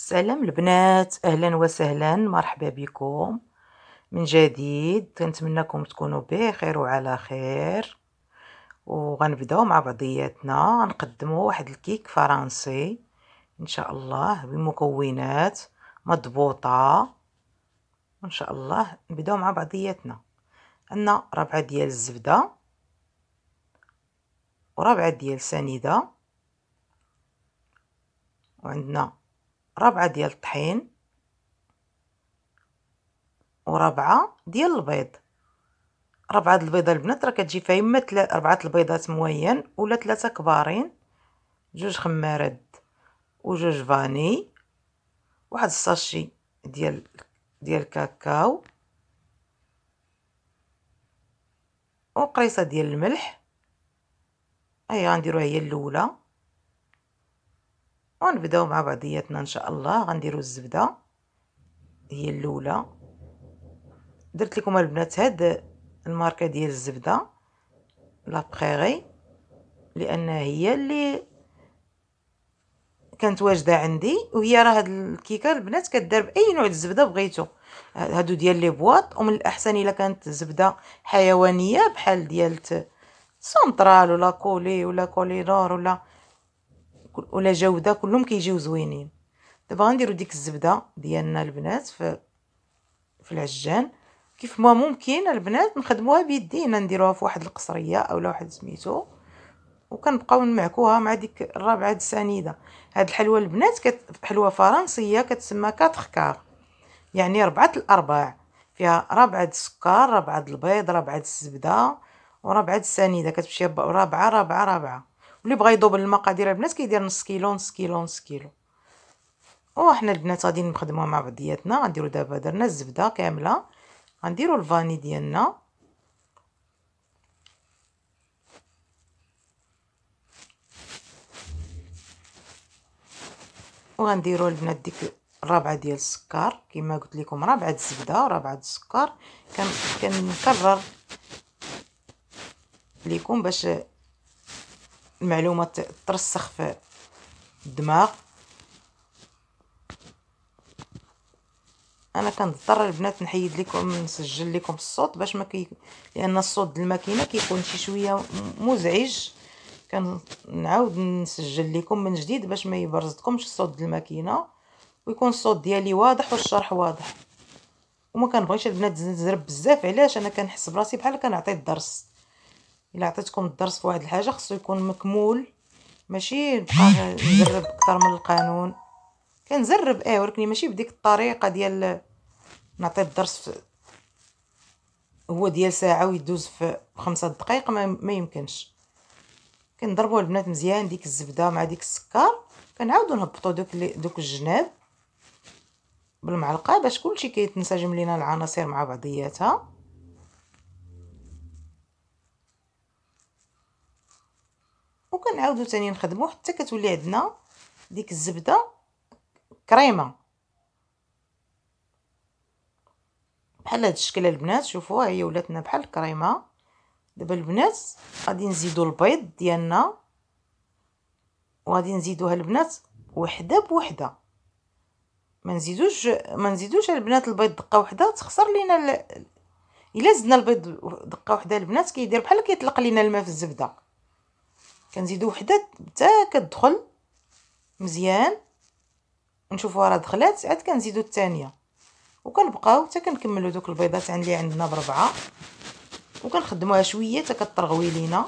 السلام البنات اهلا وسهلا مرحبا بكم من جديد كنتمنىكم تكونوا بخير وعلى خير وغنبداو مع بعضياتنا غنقدموا واحد الكيك فرنسي ان شاء الله بمكونات مضبوطه وان شاء الله نبداو مع بعضياتنا عندنا ربعه ديال الزبده وربعه ديال سنيده وعندنا ربعة ديال الطحين وربعة ديال البيض ربعة د البيضة البنات راه كتجي فيها اما ربعة البيضات موين ولا ثلاثة كبارين جوج خمارات وجوج فاني واحد الساشي ديال ديال الكاكاو وقريصه ديال الملح هي أيوة، غنديروها هي الاولى ونبداو مع بعضياتنا ان شاء الله غنديرو الزبده هي الاولى درت لكم البنات هاد الماركه ديال الزبده بريري لانها هي اللي كانت واجده عندي وهي راه هاد الكيكه البنات كدار باي نوع الزبده بغيتو هادو ديال لي بواط ومن الاحسن الا كانت زبده حيوانيه بحال ديال سونترال ولا كولي ولا كوليرار ولا ولا جوده كلهم كيجيو زوينين دابا غنديرو ديك الزبده ديالنا البنات في في العجان كيف ما ممكن البنات نخدموها بيدينا نديروها في واحد القصريه اولا واحد سميتو وكنبقاو نمعكوها مع ديك الرابعه السنيده هاد الحلوه البنات كت... حلوه فرنسيه كتسمى كاتخكار يعني ربعه الارباع فيها ربعه د السكر ربعه د البيض ربعه د الزبده وربعه د السنيده كتمشي ربعه ربعه, ربعة. واللي بغى يذوب المقادير البنات كيدير نص كيلو نص كيلو نص كيلو وحنا البنات غادي نخدموها مع بعضياتنا غنديرو دابا درنا الزبده كامله غنديرو الفاني ديالنا وغنديروا البنات ديك الرابعه ديال السكر كما قلت لكم ربعه الزبده وربعه السكر كنكرر لكم باش المعلومه ترسخ في الدماغ انا كنضطر البنات نحيد لكم نسجل لكم الصوت باش ما كي لان الصوت ديال الماكينه كيكون شي شويه مزعج كنعاود نسجل لكم من جديد باش ما يبرزتكمش الصوت ديال الماكينه ويكون الصوت ديالي واضح والشرح واضح وما كنبغيش البنات تزرب بزاف علاش انا كنحس براسي بحال كنعطي الدرس الا عطيتكم الدرس في واحد الحاجه خصو يكون مكمول ماشي بقى نجرب اكثر من القانون كنجرب ايه ولكن ماشي بديك الطريقه ديال نعطي الدرس في هو ديال ساعه ويدوز في خمسة دقائق ما, ما يمكنش كنضربوا البنات مزيان ديك الزبده مع ديك السكر كنعاودو نهبطو دوك دوك الجناب بالمعلقه باش كلشي كيتنسجم لينا العناصر مع بعضياتها وكنعاودو تاني نخدمو حتى كتولي عندنا ديك الزبده كريمه بحال هذا الشكل البنات ها هي ولاتنا بحال الكريمه دابا البنات غادي نزيدو البيض ديالنا وغادي نزيدوها البنات وحده بوحده ما نزيدوش ما نزيدوش البنات البيض دقه وحده تخسر لينا ال... الا زدنا البيض دقه وحده البنات كيدير بحال كيطلق لينا الماء في الزبده كنزيدو وحده حتى كتدخل مزيان ونشوفوها راه دخلات عاد كنزيدو الثانيه وكنبقاو حتى كنكملو دوك البيضات عندي اللي عندنا بربعه وكنخدموها شويه حتى كترغوي لينا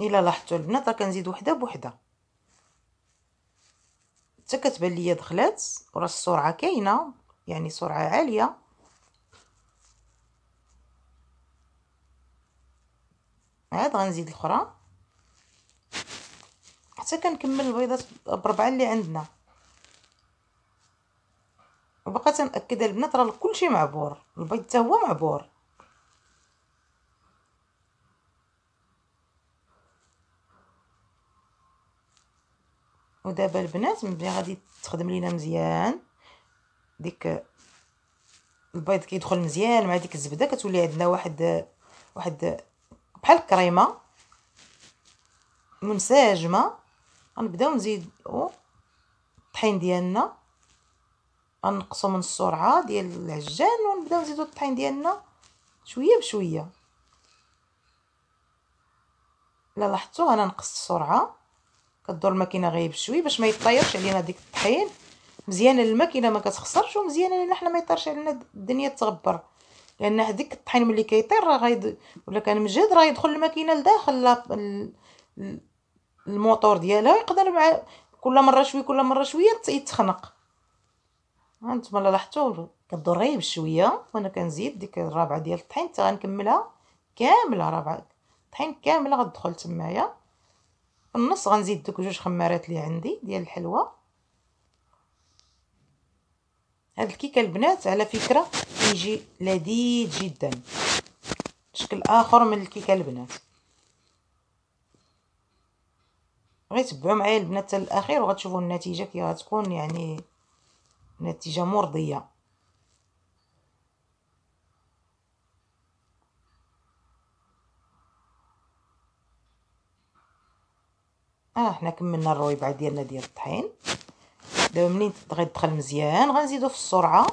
الا لاحظتوا البنات راه كنزيد وحده بوحده حتى كتبان ليا دخلات ورا السرعه كاينه يعني سرعه عاليه عاد غنزيد الاخرى حتى كنكمل البيضات بربعه اللي عندنا وبقى تنأكد البنات راه كلشي معبور البيض حتى هو معبور ودابا البنات ملي غادي تخدم لينا مزيان ديك البيض كيدخل مزيان مع ديك الزبده كتولي عندنا واحد واحد بحال الكريمه منسجمه غنبداو نزيدو الطحين ديالنا غنقصو من السرعه ديال العجان ونبداو نزيدو الطحين ديالنا شويه بشويه الا لاحظتوا انا نقصت السرعه كدور الماكينه غايب بشوي باش ما يطيرش علينا ديك الطحين مزيانه الماكينه ما كتخسرش ومزيانه لينا حنا ما يطيرش علينا الدنيا تغبر لان هذيك الطحين ملي كيطير راه غايد ولا كان مجهد راه يدخل الماكينه لداخل الموتور ديالها يقدر مع كل مره شويه كل مره شويه يتخنق هانتوما لاحظتوا كدور غايب بشويه وانا كنزيد ديك الرابعه ديال الطحين حتى غنكملها كامله رابعه الطحين كامله غتدخل تمايا النص غنزيد دوك جوج خمارات اللي عندي ديال الحلوى هاد الكيكه البنات على فكره كيجي لذيذ جدا شكل اخر من الكيكه البنات غير تبعوا معايا البنات حتى الاخير وغتشوفوا النتيجه كي غتكون يعني نتيجه مرضيه اه حنا كملنا الرويبع ديالنا ديال الطحين دابا منين غيدخل مزيان غنزيدو في السرعه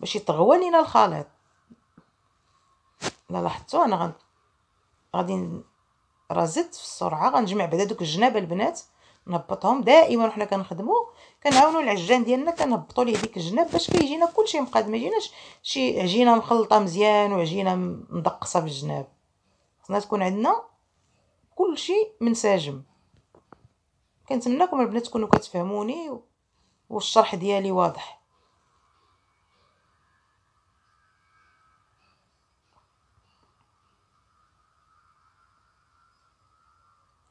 باش يطغوا لينا الخليط الا لاحظتوا انا غن... غادي رازت في السرعه غنجمع بعدا دوك الجناب البنات نهبطهم دائما وحنا كنخدموا كنعاونوا العجان ديالنا كنهبطوا ليه ديك الجناب باش كيجينا كلشي مقاد ما يجيناش شي عجينه مخلطه مزيان وعجينه مدقصه بالجناب خصنا تكون عندنا كلشي منسجم كنتمنىكم البنات تكونوا كتفهموني والشرح ديالي واضح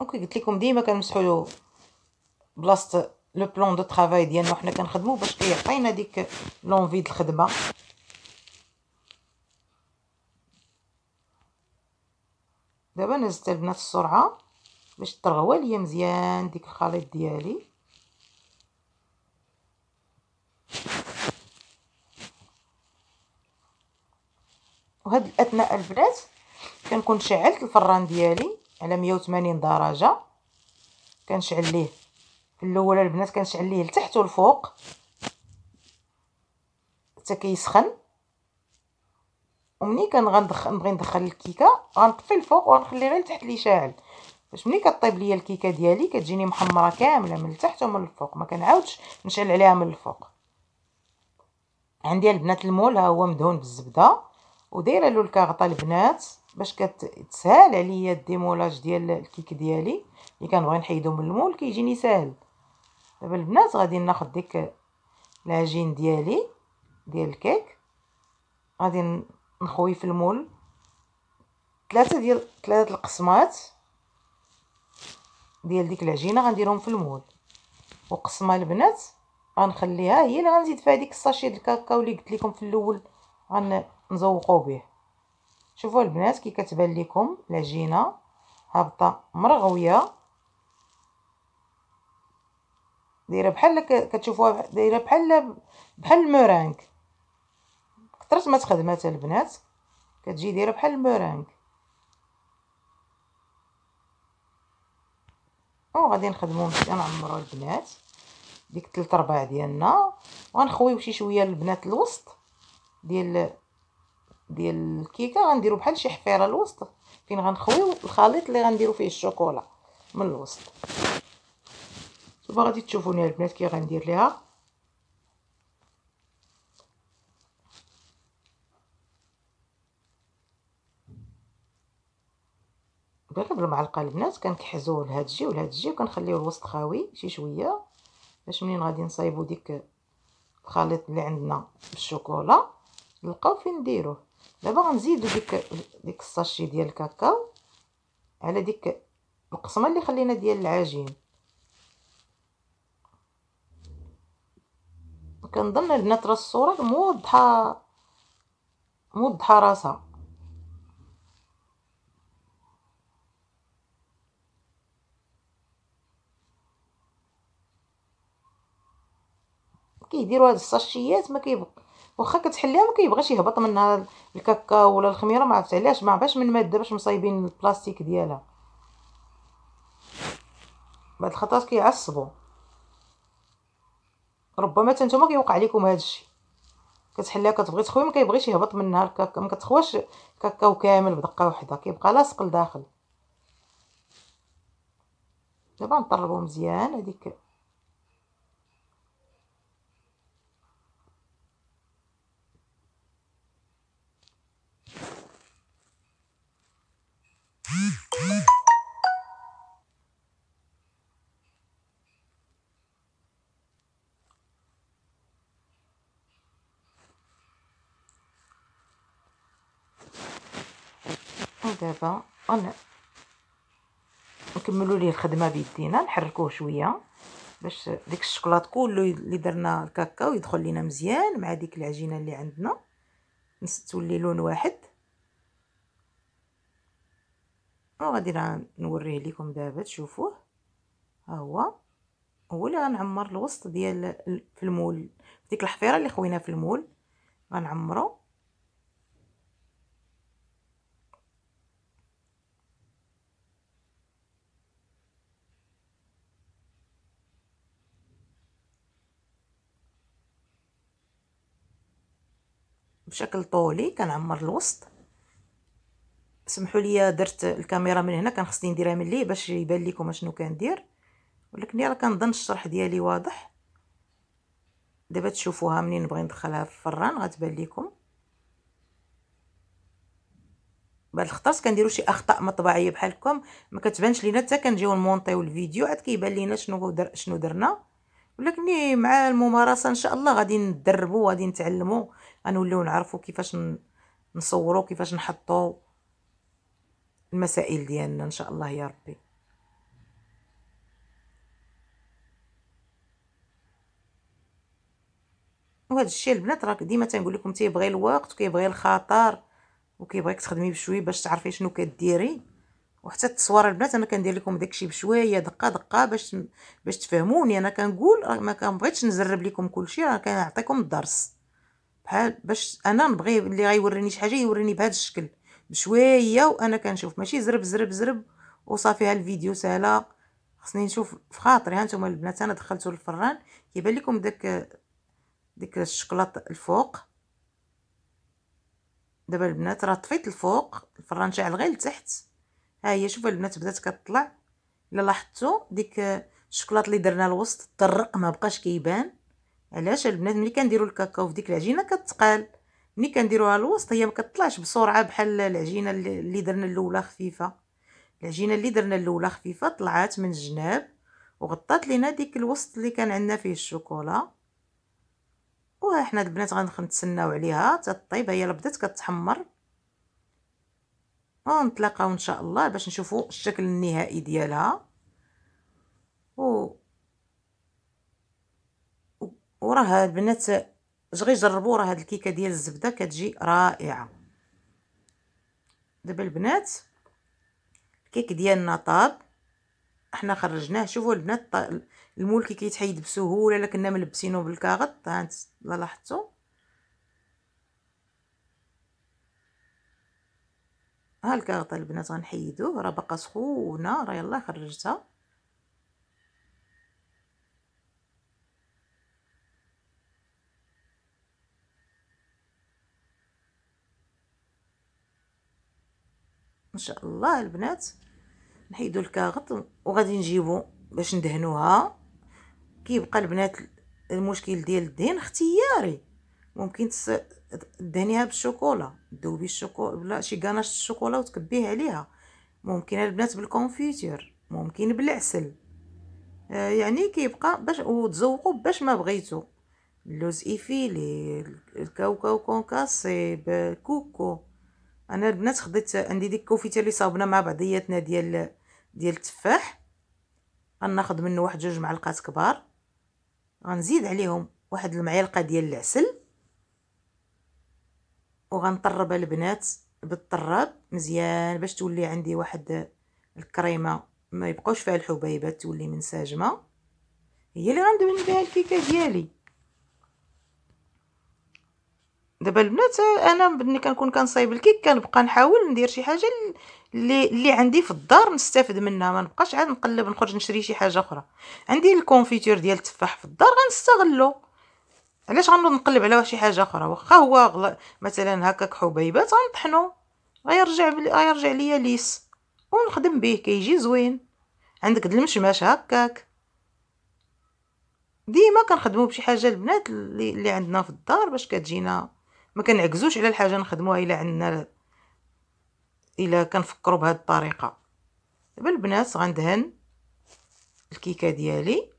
اوكي قلت لكم ديما كنمسحوا بلاصه لو بلون دو طرافاي ديالنا وحنا كنخدموا باش كيعطينا ديك لونفي ديال الخدمه دابا نزلت البنات السرعه باش ترغوى ليا مزيان ديك الخليط ديالي وهاد الاثناء البنات كنكون شعلت الفران ديالي على 180 درجه كنشعل ليه في الاول البنات كنشعل ليه لتحت والفوق حتى كيسخن ومني كنغندخل نبغي ندخل الكيكه غنطفي الفوق وغنخلي غير تحت اللي شاعل باش ملي كطيب ليا الكيكه ديالي كتجيني محمره كامله من التحت ومن الفوق ما كنعاودش نشعل عليها من الفوق عندي البنات المول ها هو مدهون بالزبده ودايره له الكاغطه البنات باش كتسهل عليا الديمولاج ديال الكيك ديالي اللي كنبغي نحيدو من المول كيجيني ساهل دابا البنات غادي ناخذ ديك العجين ديالي ديال الكيك غادي نخوي في المول ثلاثه ديال ثلاثه القسمات ديال ديك العجينه غنديرهم في المول وقسمه البنات غنخليها هي اللي غنزيد فيها ديك الساشي ديال الكاكاو اللي قلت لكم في الاول غنزوقوا به شوفوا البنات كي كتبان لكم العجينه هابطه مرغويه دايره بحال كتشوفوها دايره بحال بحال المورانك كثرت ما تخدمات البنات كتجي دايره بحال المورانك وغادي نخدمو مزيان نعمرو البنات ديك تلت رباع ديالنا وغنخويو شي شويه البنات الوسط ديال ديال الكيكه غنديرو بحال شي حفيره الوسط فين غنخويو الخليط اللي غنديرو فيه الشوكولا من الوسط دابا غادي تشوفوني البنات كي غندير ليها وبالك بالمعلقه البنات كنكحزو لهاد الجي ولهاد الجي وكنخليو الوسط خاوي شي شويه باش منين غادي نصايبو ديك الخليط اللي عندنا بالشوكولا نلقاو فين نديروه دابا غنزيدو ديك ديك الساشي ديال الكاكاو على ديك القسمه اللي خلينا ديال العجين كنظن البنات راه الصوره موضحه موضحه راسها كيديروا هاد الساشيات ما كيبقى واخا كتحليها ما كيبغيش يهبط منها الكاكاو ولا الخميره ما عرفت علاش ما عرفاش من ماده باش مصايبين البلاستيك ديالها بعد الخطرات كيعصبوا ربما نتوما كيوقع لكم هذا الشيء كتحليها كتبغي تخوي ما كيبغيش يهبط منها الكاكا ما كتخواش كاكاو كامل بدقه واحده كيبقى لاصق لداخل دابا نطربو مزيان هذيك دابا نكملوا ليه الخدمه بيدينا نحركوه شويه باش ديك الشوكولاط كله اللي درنا الكاكاو يدخل لينا مزيان مع ديك العجينه اللي عندنا تولي لون واحد وغادي نوريه لكم دابا تشوفوه ها هو هو اللي غنعمر الوسط ديال في المول ديك الحفيره اللي خوينا في المول غنعمرو بشكل طولي كنعمر الوسط سمحوا لي درت الكاميرا من هنا كان خصني نديرها من ليه باش يبان لكم اشنو كندير ولكن راه كنظن الشرح ديالي واضح دابا تشوفوها منين نبغي ندخلها في الفران غتبان لكم بعض الخطرات كنديروا شي اخطاء مطبعيه بحالكم ما كتبانش لينا حتى كنجيو نمونطيو الفيديو عاد كيبان لينا شنو در شنو درنا ولكن مع الممارسه ان شاء الله غادي ندربوا وغادي نتعلموا غنوليو نعرفو كيفاش نصورو كيفاش نحطو المسائل ديالنا ان شاء الله يا ربي وهذا الشيء البنات راه ديما تنقول لكم تيبغي الوقت وكيبغي الخطر وكيبغيك تخدمي بشويه باش تعرفي شنو كديري وحتى التصوير البنات انا كندير لكم داكشي بشويه دقه دقه باش باش تفهموني انا كنقول ما كنبغيتش نزرب لكم كلشي راه كنعطيكم الدرس بحال باش انا نبغي اللي غيوريني شي حاجه يوريني بهذا الشكل بشويه وانا كنشوف ماشي زرب زرب زرب وصافي ها الفيديو سالا خصني نشوف في خاطري ها نتوما البنات انا دخلته للفران كيبان لكم داك ديك الشكلاط الفوق دابا البنات راه طفيت الفوق الفران شاعل غير لتحت ها هي شوفوا البنات بدات كطلع الا لاحظتوا ديك الشكلاط اللي درنا الوسط طرق ما بقاش كيبان علاش البنات ملي كنديروا الكاكاو في ديك العجينه كتقال ملي كنديروها الوسط هي ما كتطلعش بسرعه بحال العجينه اللي درنا الاولى خفيفه العجينه اللي درنا الاولى خفيفه طلعات من الجناب وغطات لينا ديك الوسط اللي كان عندنا فيه الشوكولا وحنا البنات غنتسناو عليها تطيب هي بدات كتحمر ونتلاقاو ان شاء الله باش نشوفوا الشكل النهائي ديالها و وراه البنات غير جربوا راه هاد الكيكه ديال الزبده كتجي رائعه دابا البنات الكيك ديالنا طاب حنا خرجناه شوفوا البنات كي كيتحيد بسهوله الا كنا ملبسينو بالكاغط ها لاحظتوا ها الكاغط البنات غنحيدوه راه باقا سخونه راه يلاه خرجتها ان شاء الله البنات نحيدو الكاغط وغادي نجيبو باش ندهنوها كيبقى البنات المشكل ديال الدهن اختياري ممكن تدهنيها بالشوكولا دوبي الشوكولا بلا شي كاناش الشوكولا وتكبيه عليها ممكن البنات بالكونفيتير ممكن بالعسل آه يعني كيبقى باش وتزوقوا باش ما بغيتو اللوز ايفيلي الكاوكاو كونكاسي الكوكو انا البنات خديت عندي ديك الكوفيته اللي صاوبنا مع بعضياتنا ديال ديال التفاح غناخذ منه واحد جوج معلقات كبار غنزيد عليهم واحد المعلقه ديال العسل وغنطرب البنات بالطراب مزيان باش تولي عندي واحد الكريمه ما يبقاوش فيها الحبيبات تولي منسجمه هي اللي غندهن بها الكيكه ديالي دابا البنات انا ملي كنكون كنصايب الكيك كنبقى نحاول ندير شي حاجه اللي اللي عندي في الدار نستافد منها ما نبقاش عاد نقلب نخرج نشري شي حاجه اخرى عندي الكونفيتور ديال التفاح في الدار غنستغلو علاش غنوض نقلب على شي حاجه اخرى واخا هو غل... مثلا هكاك حبيبات غنطحنو غيرجع بل... غيرجع ليا ليس ونخدم به كيجي زوين عندك د المشماش هكاك ديما كنخدمو بشي حاجه البنات اللي, اللي عندنا في الدار باش كتجينا ما كنعكزوش على الحاجه نخدموها الا عندنا الا كنفكروا بهاد الطريقه دابا البنات غندهن الكيكه ديالي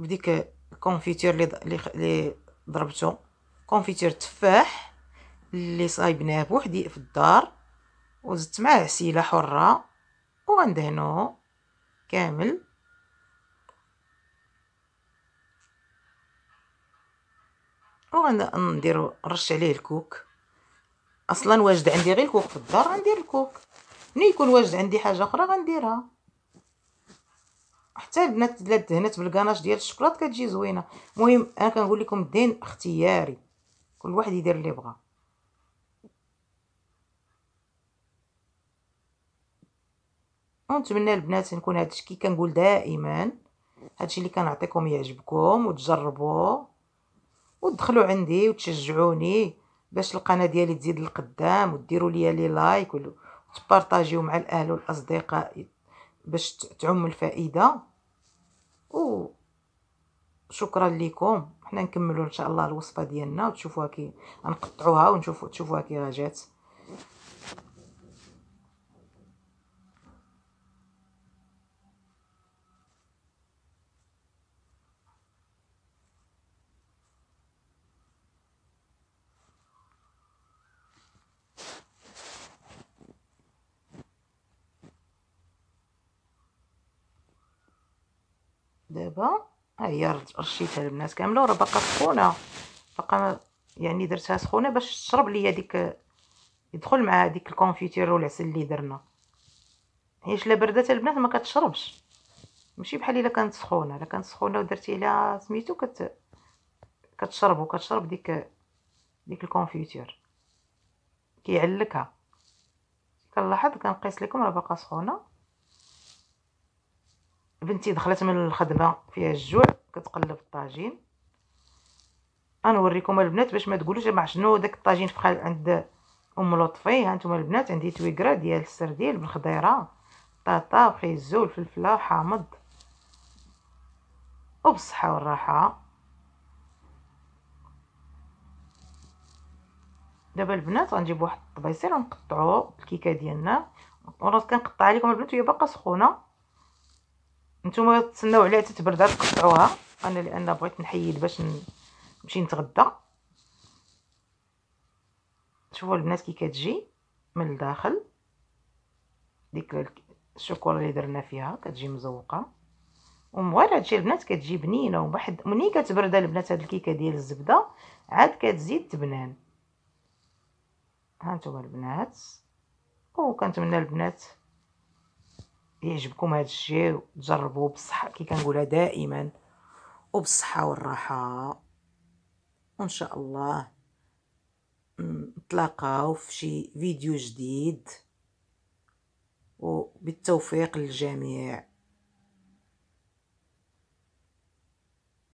بديك الكونفيتير اللي اللي ضربته كونفيتير تفاح اللي صايبناه بوحدي في الدار وزدت معاه عسيله حره وغندهنوه كامل وغندير نرش عليه الكوك اصلا واجد عندي غير الكوك في الدار غندير الكوك ملي يكون واجد عندي حاجه اخرى غنديرها حتى البنات الا دهنت بالكناش ديال الشكلاط كتجي زوينه المهم انا كنقول لكم الدين اختياري كل واحد يدير اللي بغا ونتمنى البنات نكون هادشي كي كنقول دائما الشيء اللي كنعطيكم يعجبكم وتجربوه ودخلوا عندي وتشجعوني باش القناه ديالي تزيد القدام وديروا لي لي لايك وتبارطاجيو مع الاهل والاصدقاء باش تعم الفائده و شكرا لكم حنا نكملوا ان شاء الله الوصفه ديالنا وتشوفوها كي نقطعوها ونشوفوا تشوفوها كي جات دابا ها هي رشيتها البنات كامله وراه باقا سخونه باقا يعني درتها سخونه باش تشرب ليا ديك يدخل مع هذيك الكونفيتير والعسل اللي درنا هيش لا بردات البنات ما كتشربش ماشي بحال الا كانت سخونه الا كانت سخونه ودرتي لها سميتو كت كتشرب وكتشرب ديك ديك الكونفيتير كيعلكها كنلاحظ كنقيس لكم راه باقا سخونه بنتي دخلت من الخدمه فيها الجوع كتقلب الطاجين غنوريكم البنات باش ما تقولوش مع شنو داك الطاجين فخال عند ام لطفي هانتوما البنات عندي تويكرا ديال السرديل بالخضيره طاطا خيزو الفلفله حامض وبالصحه والراحه دابا البنات غنجيب واحد الطبيصير ونقطعو الكيكه ديالنا وراه كنقطع لكم البنات وهي باقا سخونه نتوما تسناو عليها تتبرد تقطعوها انا لان بغيت نحيد باش نمشي نتغدى شوفوا البنات كي كتجي من الداخل ديك الشوكولا اللي درنا فيها كتجي مزوقه ومغير هادشي البنات كتجي بنينه وواحد ملي كتبرد البنات هاد الكيكه ديال الزبده عاد كتزيد تبنان ها نتوما البنات وكنتمنى البنات يعجبكم هذا الشيء وتجربوه بالصحه كي كنقولها دائما وبالصحه والراحه وان شاء الله نتلاقاو في شي فيديو جديد وبالتوفيق للجميع